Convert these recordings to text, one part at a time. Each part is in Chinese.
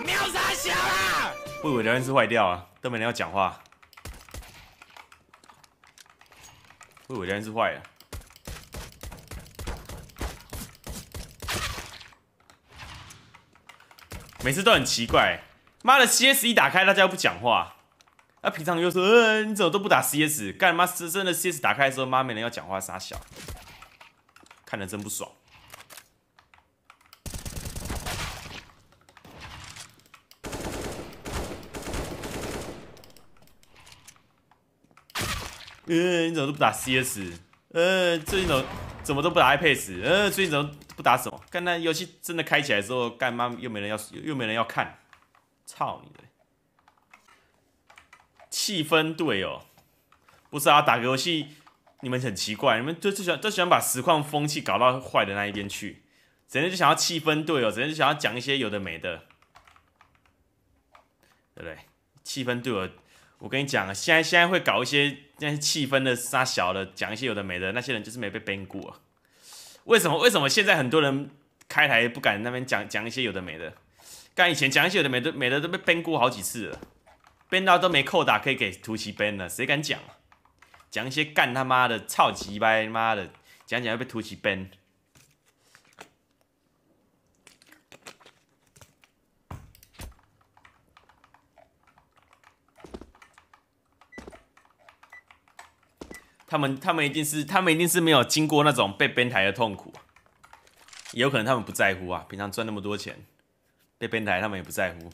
秒杀小啦！会为聊天室坏掉啊，都没人要讲话。会尾聊天室坏了，每次都很奇怪。妈的，CS 一打开大家又不讲话，那平常又说，你怎么都不打 CS？干嘛？真的 CS 打开的时候，妈没人要讲话，傻小，看得真不爽。嗯，你怎么都不打 CS？嗯，最近怎么怎么都不打 i p a d 呃，嗯，最近怎么不打什么？看那游戏真的开起来之后，干妈又没人要，又没人要看，操你的！气氛对哦，不是啊，打个游戏你们很奇怪，你们就就喜欢就喜欢把实况风气搞到坏的那一边去，整天就想要气氛对哦，整天就想要讲一些有的没的，对不对？气氛对友我跟你讲，现在现在会搞一些那些气氛的、杀小的，讲一些有的没的，那些人就是没被编过。为什么？为什么现在很多人开台不敢那边讲讲一些有的没的？刚以前讲一些有的没的、没的都被编过好几次了编到都没扣打，可以给图奇编了，谁敢讲啊？讲一些干他妈的、超级白妈的，讲讲要被图奇 b 他们他们一定是他们一定是没有经过那种被编台的痛苦也有可能他们不在乎啊。平常赚那么多钱，被编台他们也不在乎。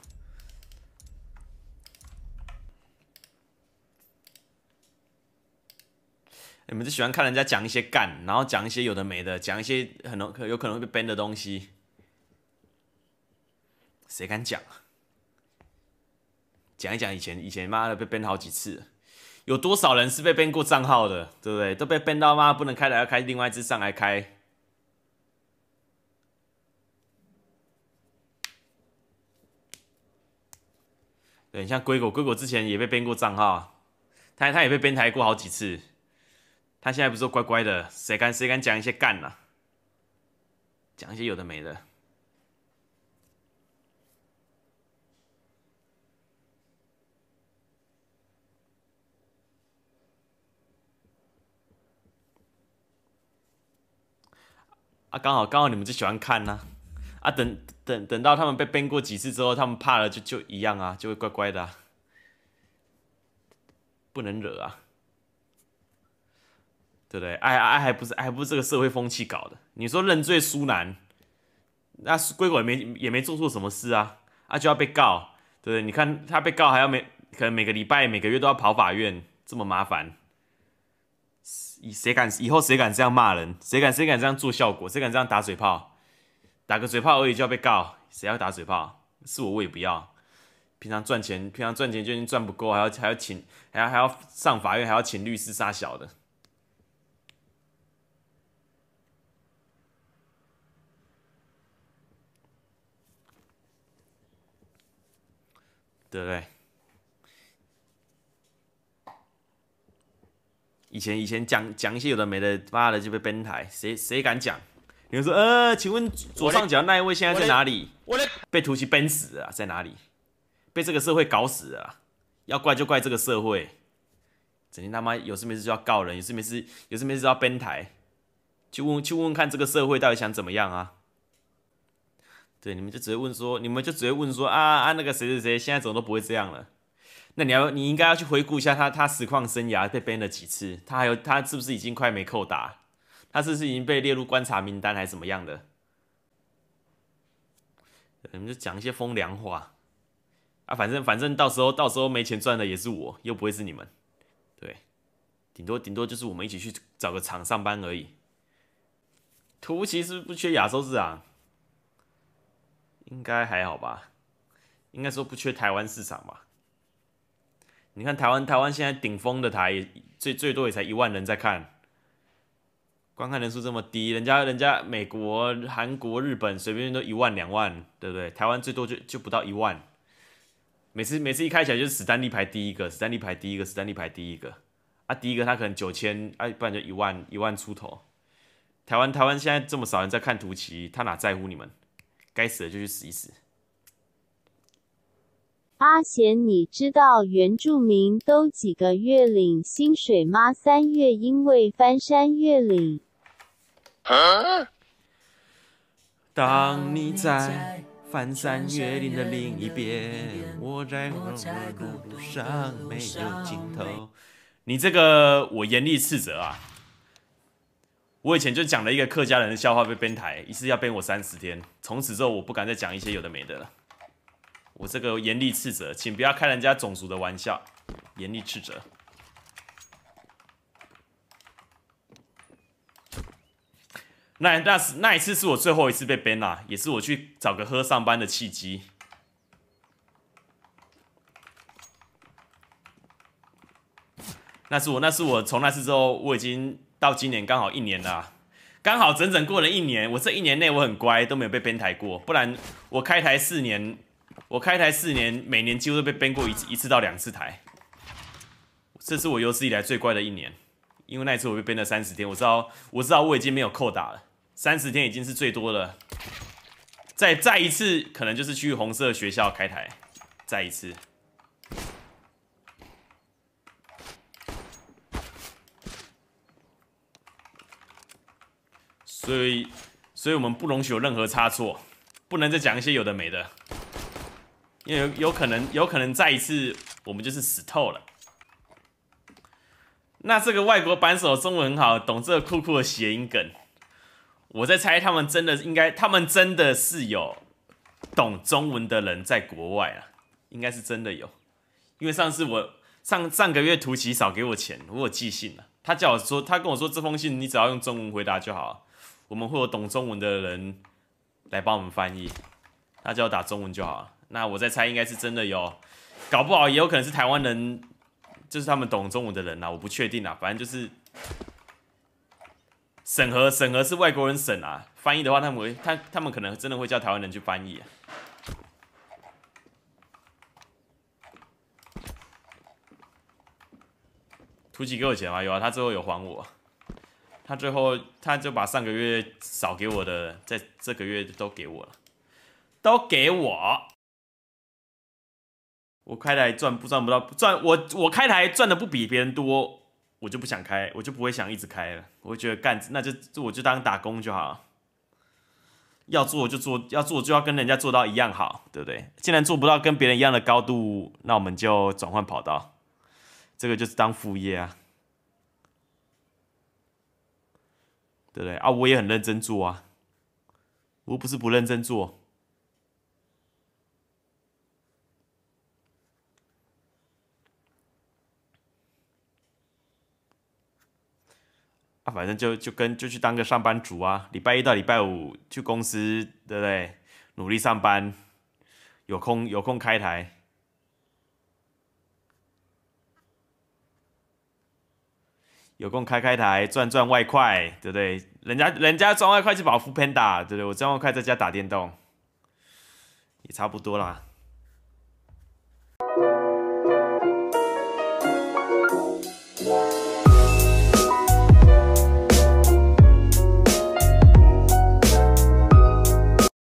你们就喜欢看人家讲一些干，然后讲一些有的没的，讲一些很多有可能会被编的东西。谁敢讲啊？讲一讲以前以前妈的被编好几次。有多少人是被编过账号的，对不对？都被编到吗？不能开了，要开另外一只上来开。对你像龟龟狗之前也被编过账号，他他也被编台过好几次，他现在不是乖乖的，谁敢谁敢讲一些干啊？讲一些有的没的。啊，刚好刚好你们就喜欢看呢，啊，等等等到他们被编过几次之后，他们怕了就就一样啊，就会乖乖的，不能惹啊，对不对？哎哎，还不是还不是这个社会风气搞的？你说认罪书难，那是龟龟也没也没做错什么事啊，啊就要被告，对不对？你看他被告还要每可能每个礼拜每个月都要跑法院，这么麻烦。以谁敢以后谁敢这样骂人？谁敢谁敢这样做效果？谁敢这样打嘴炮？打个嘴炮而已就要被告？谁要打嘴炮？是我，我也不要。平常赚钱，平常赚钱就已经赚不够，还要还要请，还要还要上法院，还要请律师杀小的，对不对？以前以前讲讲一些有的没的，妈的就被崩台，谁谁敢讲？有人说，呃，请问左上角那一位现在在哪里？我的被突袭崩死啊，在哪里？被这个社会搞死啊！要怪就怪这个社会，整天他妈有事没事就要告人，有事没事有事没事就要崩台，去问去问问看这个社会到底想怎么样啊？对，你们就只会问说，你们就只会问说啊啊那个谁谁谁现在怎么都不会这样了。那你要，你应该要去回顾一下他，他实况生涯被 ban 了几次？他还有，他是不是已经快没扣打？他是不是已经被列入观察名单还是怎么样的？你们就讲一些风凉话啊！反正反正到时候到时候没钱赚的也是我，又不会是你们。对，顶多顶多就是我们一起去找个厂上班而已。图其实不缺亚洲市场，应该还好吧？应该说不缺台湾市场吧？你看台湾，台湾现在顶峰的台最最多也才一万人在看，观看人数这么低，人家人家美国、韩国、日本随便都一万两万，对不对？台湾最多就就不到一万，每次每次一开起来就是史丹利排第一个，史丹利排第一个，史丹利排第一个啊，第一个他可能九千，啊，不然就一万一万出头。台湾台湾现在这么少人在看图奇，他哪在乎你们？该死的就去死一死。阿贤，你知道原住民都几个月领薪水吗？三月，因为翻山越岭。当你在翻山越岭的另一边，我在路路上没有尽头。你这个，我严厉斥责啊！我以前就讲了一个客家人的笑话被编台，一次要编我三十天，从此之后我不敢再讲一些有的没的了。我这个严厉斥责，请不要开人家种族的玩笑。严厉斥责。那那是那一次是我最后一次被编了，也是我去找个喝上班的契机。那是我，那是我从那次之后，我已经到今年刚好一年了，刚好整整过了一年。我这一年内我很乖，都没有被编台过，不然我开台四年。我开台四年，每年几乎都被编过一次一次到两次台。这是我有史以来最乖的一年，因为那一次我被编了三十天。我知道，我知道我已经没有扣打了，三十天已经是最多了。再再一次，可能就是去红色学校开台，再一次。所以，所以我们不容许有任何差错，不能再讲一些有的没的。因为有可能，有可能再一次，我们就是死透了。那这个外国扳手中文很好，懂这个酷酷的谐音梗。我在猜，他们真的应该，他们真的是有懂中文的人在国外啊，应该是真的有。因为上次我上上个月图奇少给我钱，我有寄信了，他叫我说，他跟我说这封信你只要用中文回答就好，我们会有懂中文的人来帮我们翻译，他叫我打中文就好了。那我在猜，应该是真的哟。搞不好也有可能是台湾人，就是他们懂中文的人啦，我不确定啊，反正就是审核审核是外国人审啊。翻译的话，他们会他他们可能真的会叫台湾人去翻译。图几给我钱吗？有啊，他最后有还我。他最后他就把上个月少给我的，在这个月都给我了，都给我。我开台赚不赚不到，赚我我开台赚的不比别人多，我就不想开，我就不会想一直开了。我觉得干那就我就当打工就好，要做就做，要做就要跟人家做到一样好，对不对？既然做不到跟别人一样的高度，那我们就转换跑道，这个就是当副业啊，对不对？啊，我也很认真做啊，我不是不认真做。反正就就跟就去当个上班族啊，礼拜一到礼拜五去公司，对不对？努力上班，有空有空开台，有空开开台赚赚外快，对不对？人家人家赚外快去保护 Panda，对不对？我赚外快在家打电动，也差不多啦。